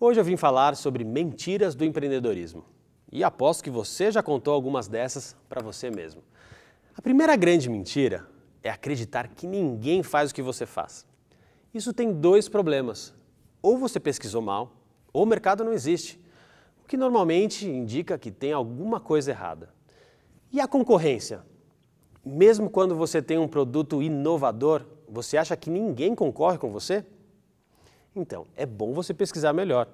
Hoje eu vim falar sobre mentiras do empreendedorismo. E aposto que você já contou algumas dessas para você mesmo. A primeira grande mentira é acreditar que ninguém faz o que você faz. Isso tem dois problemas. Ou você pesquisou mal, ou o mercado não existe, o que normalmente indica que tem alguma coisa errada. E a concorrência? Mesmo quando você tem um produto inovador, você acha que ninguém concorre com você? Então, é bom você pesquisar melhor,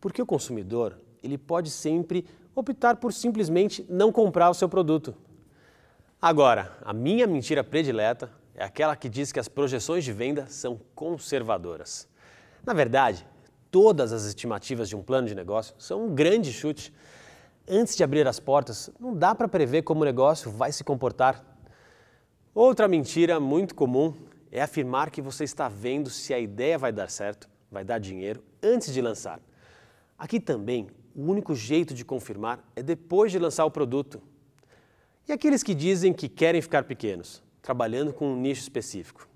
porque o consumidor ele pode sempre optar por simplesmente não comprar o seu produto. Agora, a minha mentira predileta é aquela que diz que as projeções de venda são conservadoras. Na verdade, todas as estimativas de um plano de negócio são um grande chute. Antes de abrir as portas, não dá para prever como o negócio vai se comportar. Outra mentira muito comum é afirmar que você está vendo se a ideia vai dar certo vai dar dinheiro antes de lançar. Aqui também, o único jeito de confirmar é depois de lançar o produto. E aqueles que dizem que querem ficar pequenos, trabalhando com um nicho específico.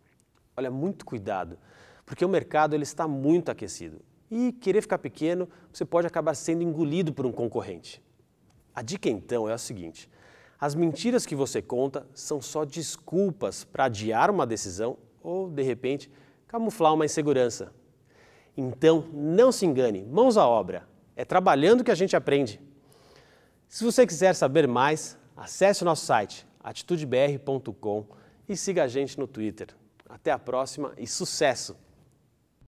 Olha, muito cuidado, porque o mercado ele está muito aquecido. E querer ficar pequeno, você pode acabar sendo engolido por um concorrente. A dica então é a seguinte: as mentiras que você conta são só desculpas para adiar uma decisão ou, de repente, camuflar uma insegurança. Então, não se engane, mãos à obra. É trabalhando que a gente aprende. Se você quiser saber mais, acesse o nosso site atitudebr.com e siga a gente no Twitter. Até a próxima e sucesso!